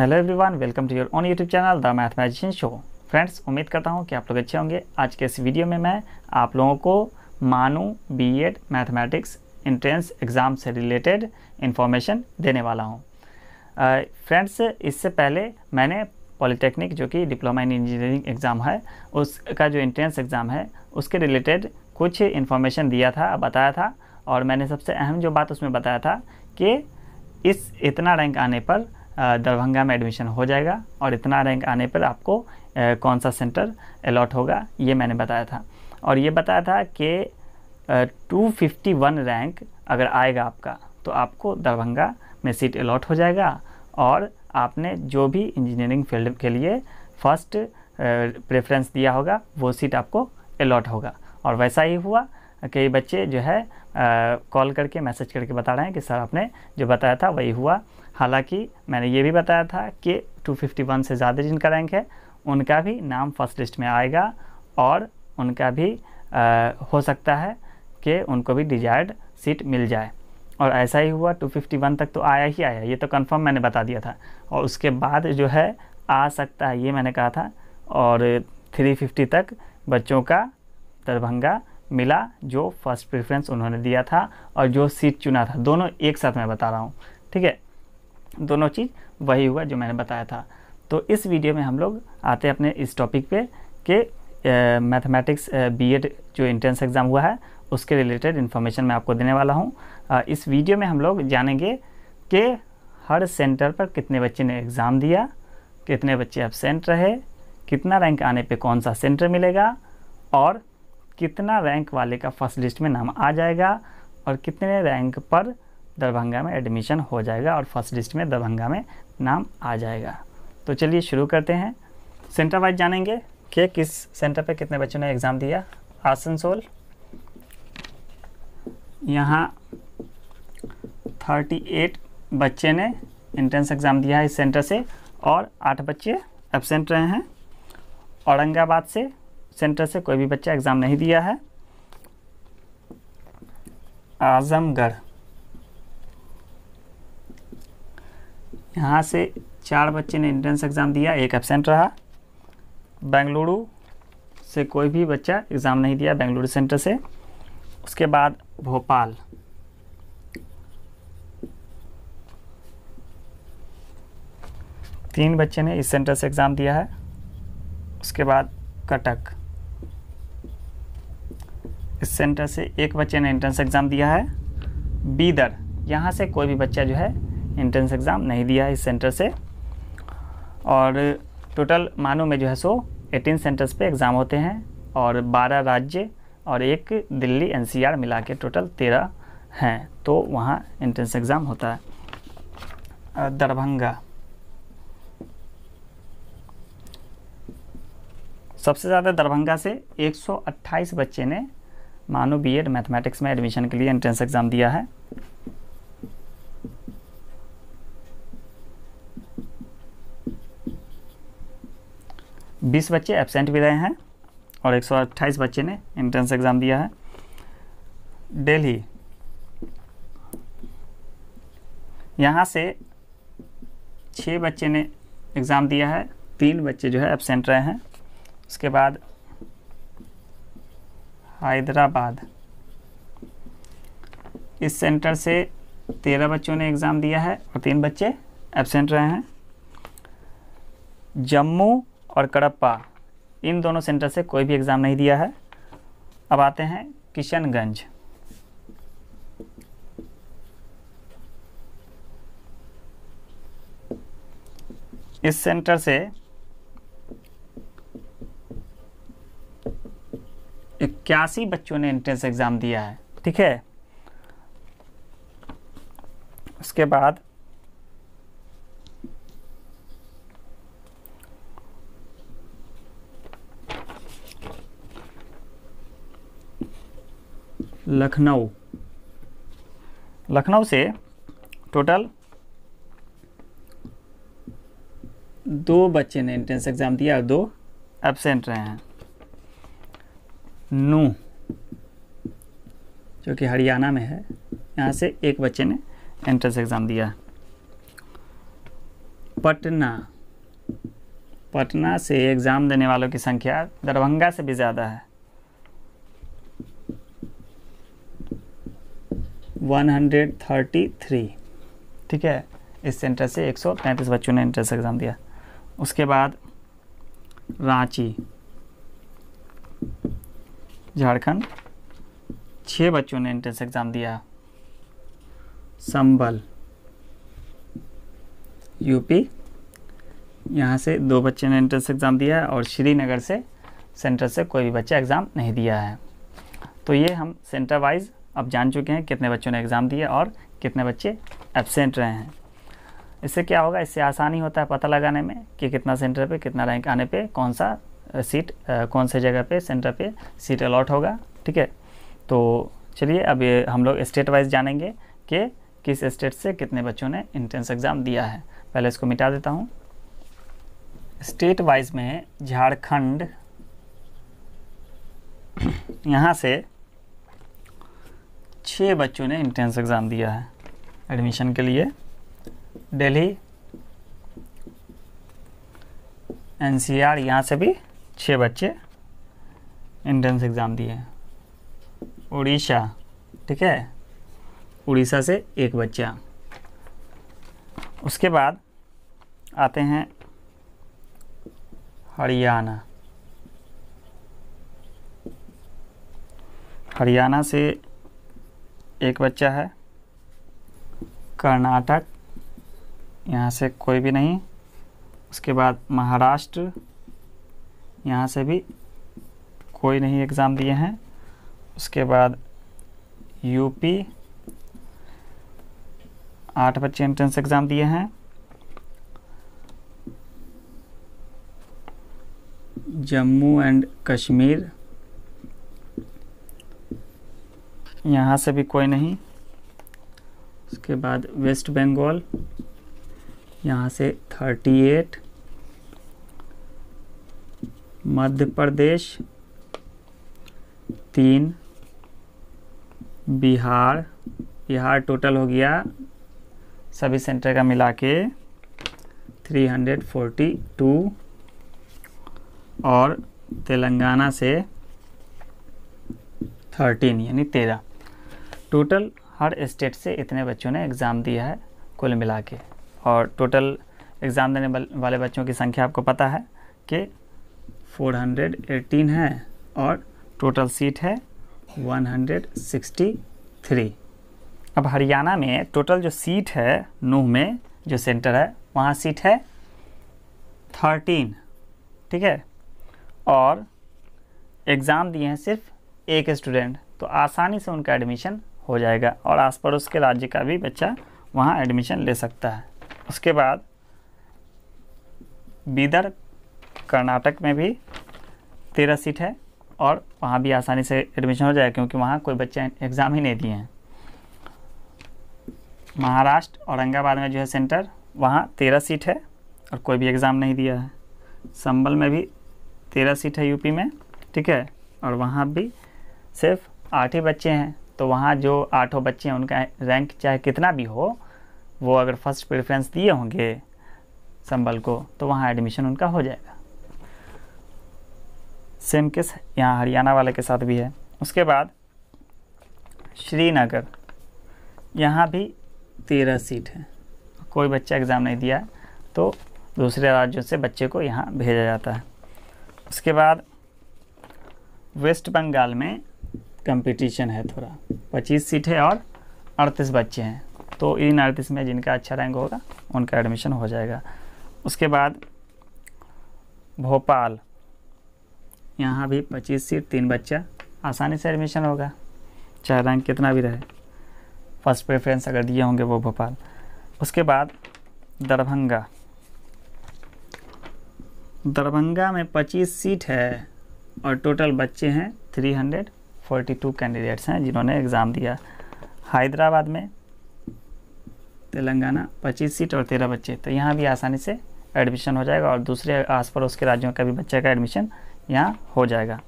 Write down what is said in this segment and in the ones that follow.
hello everyone welcome to your on YouTube channel the math magician show friends उम्मीद करता हूँ कि आप लोग अच्छे होंगे आज के इस वीडियो में मैं आप लोगों को MANUU BEd mathematics entrance exam से रिलेटेड इन्फॉर्मेशन देने वाला हूँ फ्रेंड्स uh, इससे पहले मैंने पॉलिटेक्निक जो कि डिप्लोमा इन इंजीनियरिंग एग्ज़ाम है उसका जो इंट्रेंस एग्ज़ाम है उसके रिलेटेड कुछ इन्फॉर्मेशन दिया था बताया था और मैंने सबसे अहम जो बात उसमें बताया था कि इस इतना रैंक आने पर दरभंगा में एडमिशन हो जाएगा और इतना रैंक आने पर आपको कौन सा सेंटर अलॉट होगा ये मैंने बताया था और ये बताया था कि टू फिफ्टी वन रैंक अगर आएगा आपका तो आपको दरभंगा में सीट अलॉट हो जाएगा और आपने जो भी इंजीनियरिंग फील्ड के लिए फर्स्ट प्रेफरेंस दिया होगा वो सीट आपको अलॉट होगा और वैसा ही हुआ कई बच्चे जो है कॉल करके मैसेज करके बता रहे हैं कि सर आपने जो बताया था वही हुआ हालांकि मैंने ये भी बताया था कि 251 से ज़्यादा जिनका रैंक है उनका भी नाम फर्स्ट लिस्ट में आएगा और उनका भी आ, हो सकता है कि उनको भी डिजायर्ड सीट मिल जाए और ऐसा ही हुआ 251 तक तो आया ही आया ये तो कंफर्म मैंने बता दिया था और उसके बाद जो है आ सकता है ये मैंने कहा था और 350 तक बच्चों का दरभंगा मिला जो फर्स्ट प्रेफरेंस उन्होंने दिया था और जो सीट चुना था दोनों एक साथ मैं बता रहा हूँ ठीक है दोनों चीज़ वही हुआ जो मैंने बताया था तो इस वीडियो में हम लोग आते हैं अपने इस टॉपिक पे कि मैथमेटिक्स बीएड जो इंट्रेंस एग्ज़ाम हुआ है उसके रिलेटेड इन्फॉर्मेशन मैं आपको देने वाला हूँ इस वीडियो में हम लोग जानेंगे कि हर सेंटर पर कितने बच्चे ने एग्ज़ाम दिया कितने बच्चे एबसेंट रहे कितना रैंक आने पर कौन सा सेंटर मिलेगा और कितना रैंक वाले का फर्स्ट लिस्ट में नाम आ जाएगा और कितने रैंक पर दरभंगा में एडमिशन हो जाएगा और फर्स्ट लिस्ट में दरभंगा में नाम आ जाएगा तो चलिए शुरू करते हैं सेंटर वाइज जानेंगे कि किस सेंटर पर कितने बच्चों ने एग्ज़ाम दिया आसनसोल यहाँ 38 बच्चे ने एंट्रेंस एग्ज़ाम दिया है इस सेंटर से और आठ बच्चे एबसेंट रहे हैं औरंगाबाद से सेंटर से कोई भी बच्चा एग्ज़ाम नहीं दिया है आज़मगढ़ यहाँ से चार बच्चे ने एंट्रेंस एग्ज़ाम दिया एक एबसेंट रहा बेंगलुरु से कोई भी बच्चा एग्ज़ाम नहीं दिया बेंगलुरु सेंटर से उसके बाद भोपाल तीन बच्चे ने इस सेंटर से एग्ज़ाम दिया है उसके बाद कटक इस सेंटर से एक बच्चे ने एंट्रेंस एग्ज़ाम दिया है बीदर यहाँ से कोई भी बच्चा जो है एंट्रेंस एग्ज़ाम नहीं दिया है इस सेंटर से और टोटल मानों में जो है सो 18 सेंटर्स पे एग्ज़ाम होते हैं और 12 राज्य और एक दिल्ली एनसीआर मिला के टोटल 13 हैं तो वहाँ एंट्रेंस एग्ज़ाम होता है दरभंगा सबसे ज़्यादा दरभंगा से 128 बच्चे ने मानो बीएड मैथमेटिक्स में एडमिशन के लिए एंट्रेंस एग्ज़ाम दिया है बीस बच्चे एबसेंट भी रहे हैं और एक सौ अट्ठाईस बच्चे ने एंट्रेंस एग्ज़ाम दिया है दिल्ली यहाँ से छः बच्चे ने एग्ज़ाम दिया है तीन बच्चे जो है एबसेंट रहे हैं उसके बाद हैदराबाद इस सेंटर से तेरह बच्चों ने एग्ज़ाम दिया है और तीन बच्चे एबसेंट रहे हैं जम्मू और कड़प्पा इन दोनों सेंटर से कोई भी एग्ज़ाम नहीं दिया है अब आते हैं किशनगंज इस सेंटर से इक्यासी बच्चों ने एंट्रेंस एग्ज़ाम दिया है ठीक है उसके बाद लखनऊ लखनऊ से टोटल दो बच्चे ने एंट्रेंस एग्ज़ाम दिया और दो एबसेंट रहे हैं नू जो कि हरियाणा में है यहाँ से एक बच्चे ने एंट्रेंस एग्ज़ाम दिया पटना पटना से एग्ज़ाम देने वालों की संख्या दरभंगा से भी ज़्यादा है 133 ठीक है इस सेंटर से 133 बच्चों ने एंट्रेंस एग्ज़ाम दिया उसके बाद रांची झारखंड छः बच्चों ने एंट्रेंस एग्ज़ाम दिया संबल यूपी यहाँ से दो बच्चे ने एंट्रेंस एग्ज़ाम दिया है और श्रीनगर से सेंटर से कोई भी बच्चा एग्ज़ाम नहीं दिया है तो ये हम सेंटर वाइज अब जान चुके हैं कितने बच्चों ने एग्ज़ाम दिया और कितने बच्चे एबसेंट रहे हैं इससे क्या होगा इससे आसानी होता है पता लगाने में कि कितना सेंटर पे कितना रैंक आने पे कौन सा सीट कौन से जगह पे सेंटर पे सीट अलॉट होगा ठीक है तो चलिए अब हम लोग स्टेट वाइज जानेंगे कि किस स्टेट से कितने बच्चों ने इंट्रेंस एग्ज़ाम दिया है पहले इसको मिटा देता हूँ स्टेट वाइज में झारखंड यहाँ से छः बच्चों ने इंट्रेंस एग्ज़ाम दिया है एडमिशन के लिए दिल्ली एनसीआर e यहाँ से भी छः बच्चे एंट्रेंस एग्ज़ाम दिए उड़ीसा ठीक है उड़ीसा से एक बच्चा उसके बाद आते हैं हरियाणा हरियाणा से एक बच्चा है कर्नाटक यहाँ से कोई भी नहीं उसके बाद महाराष्ट्र यहाँ से भी कोई नहीं एग्ज़ाम दिए हैं उसके बाद यूपी आठ बच्चे एंट्रेंस एग्ज़ाम दिए हैं जम्मू एंड कश्मीर यहाँ से भी कोई नहीं उसके बाद वेस्ट बंगाल यहाँ से थर्टी एट मध्य प्रदेश तीन बिहार बिहार टोटल हो गया सभी सेंटर का मिला के थ्री हंड्रेड फोर्टी टू और तेलंगाना से थर्टीन यानी तेरह टोटल हर स्टेट से इतने बच्चों ने एग्ज़ाम दिया है कुल मिला के और टोटल एग्ज़ाम देने वाले बच्चों की संख्या आपको पता है कि 418 है और टोटल सीट है 163 अब हरियाणा में टोटल जो सीट है नूह में जो सेंटर है वहाँ सीट है 13 ठीक है और एग्ज़ाम दिए हैं सिर्फ एक स्टूडेंट तो आसानी से उनका एडमिशन हो जाएगा और आस पड़ोस के राज्य का भी बच्चा वहाँ एडमिशन ले सकता है उसके बाद बीदर कर्नाटक में भी तेरह सीट है और वहाँ भी आसानी से एडमिशन हो जाएगा क्योंकि वहाँ कोई बच्चे एग्ज़ाम ही नहीं दिए हैं महाराष्ट्र औरंगाबाद में जो है सेंटर वहाँ तेरह सीट है और कोई भी एग्ज़ाम नहीं दिया है संबल में भी तेरह सीट है यूपी में ठीक है और वहाँ भी सिर्फ आठ ही बच्चे हैं तो वहाँ जो आठों बच्चे हैं उनका रैंक चाहे कितना भी हो वो अगर फर्स्ट प्रेफरेंस दिए होंगे संबल को तो वहाँ एडमिशन उनका हो जाएगा सेम केस यहाँ हरियाणा वाले के साथ भी है उसके बाद श्रीनगर यहाँ भी तेरह सीट है कोई बच्चा एग्ज़ाम नहीं दिया तो दूसरे राज्यों से बच्चे को यहाँ भेजा जाता है उसके बाद वेस्ट बंगाल में कंपटीशन है थोड़ा पच्चीस सीट है और अड़तीस बच्चे हैं तो इन अड़तीस में जिनका अच्छा रैंक होगा उनका एडमिशन हो जाएगा उसके बाद भोपाल यहाँ भी पच्चीस सीट तीन बच्चा आसानी से एडमिशन होगा चाहे रैंक कितना भी रहे फर्स्ट प्रेफरेंस अगर दिए होंगे वो भोपाल उसके बाद दरभंगा दरभंगा में 25 सीट है और टोटल बच्चे हैं 342 कैंडिडेट्स हैं जिन्होंने एग्ज़ाम दिया हैदराबाद में तेलंगाना 25 सीट और 13 बच्चे तो यहाँ भी आसानी से एडमिशन हो जाएगा और दूसरे आस पड़ोस के राज्यों का भी बच्चे का एडमिशन यहाँ हो जाएगा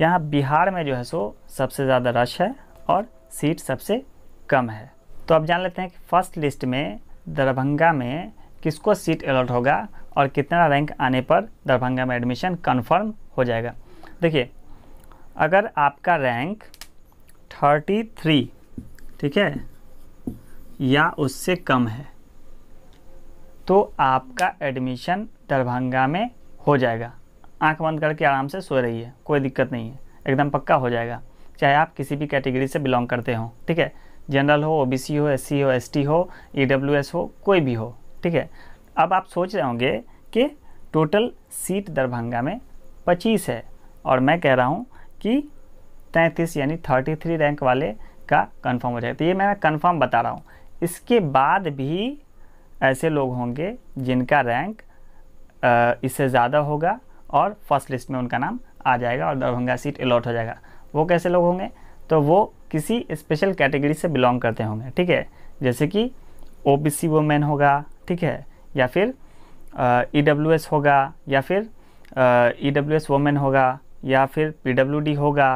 यहाँ बिहार में जो है सो सबसे ज़्यादा रश है और सीट सबसे कम है तो अब जान लेते हैं कि फर्स्ट लिस्ट में दरभंगा में किसको सीट अलॉट होगा और कितना रैंक आने पर दरभंगा में एडमिशन कन्फर्म हो जाएगा देखिए अगर आपका रैंक 33 ठीक है या उससे कम है तो आपका एडमिशन दरभंगा में हो जाएगा आंख बंद करके आराम से सो रही है कोई दिक्कत नहीं है एकदम पक्का हो जाएगा चाहे आप किसी भी कैटेगरी से बिलोंग करते हो ठीक है जनरल हो ओबीसी हो एससी हो एसटी हो ई हो कोई भी हो ठीक है अब आप सोच रहे होंगे कि टोटल सीट दरभंगा में पच्चीस है और मैं कह रहा हूँ कि तैंतीस यानी थर्टी रैंक वाले का कन्फर्म हो जाएगा तो ये मैं कन्फर्म बता रहा हूँ इसके बाद भी ऐसे लोग होंगे जिनका रैंक इससे ज़्यादा होगा और फर्स्ट लिस्ट में उनका नाम आ जाएगा और दरभंगा सीट अलॉट हो जाएगा वो कैसे लोग होंगे तो वो किसी स्पेशल कैटेगरी से बिलोंग करते होंगे ठीक है जैसे कि ओ बी सी वोमेन होगा ठीक है या फिर ई डब्ल्यू एस होगा या फिर ई डब्ल्यू एस वोमेन होगा या फिर पी डब्ल्यू डी होगा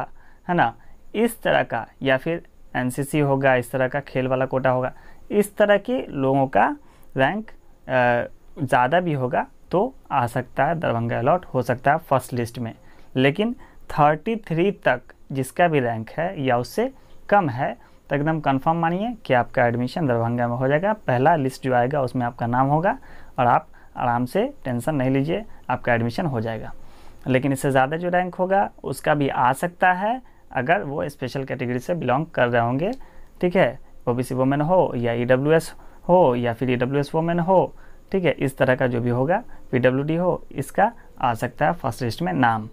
है ना इस तरह का या फिर एन सी सी होगा इस तरह का खेल वाला कोटा होगा इस तरह के लोगों का रैंक ज़्यादा भी होगा तो आ सकता है दरभंगा अलॉट हो सकता है फर्स्ट लिस्ट में लेकिन 33 तक जिसका भी रैंक है या उससे कम है तो एकदम कंफर्म मानिए कि आपका एडमिशन दरभंगा में हो जाएगा पहला लिस्ट जो आएगा उसमें आपका नाम होगा और आप आराम से टेंशन नहीं लीजिए आपका एडमिशन हो जाएगा लेकिन इससे ज़्यादा जो रैंक होगा उसका भी आ सकता है अगर वो स्पेशल कैटेगरी से बिलोंग कर रहे होंगे ठीक है ओ बी सी वोमेन हो या ई डब्ल्यू एस हो या फिर ई डब्ल्यू एस वोमेन हो ठीक है इस तरह का जो भी होगा पी हो इसका आ सकता है फर्स्ट लिस्ट में नाम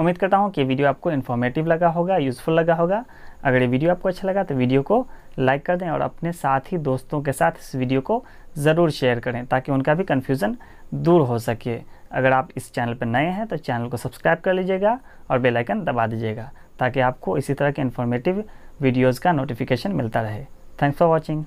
उम्मीद करता हूँ कि वीडियो आपको इन्फॉर्मेटिव लगा होगा यूज़फुल लगा होगा अगर ये वीडियो आपको अच्छा लगा तो वीडियो को लाइक कर दें और अपने साथ ही दोस्तों के साथ इस वीडियो को ज़रूर शेयर करें ताकि उनका भी कन्फ्यूज़न दूर हो सके अगर आप इस चैनल पर नए हैं तो चैनल को सब्सक्राइब कर लीजिएगा और बेल आइकन दबा दीजिएगा ताकि आपको इसी तरह के इन्फॉर्मेटिव वीडियोज़ का नोटिफिकेशन मिलता रहे थैंक्स फॉर वॉचिंग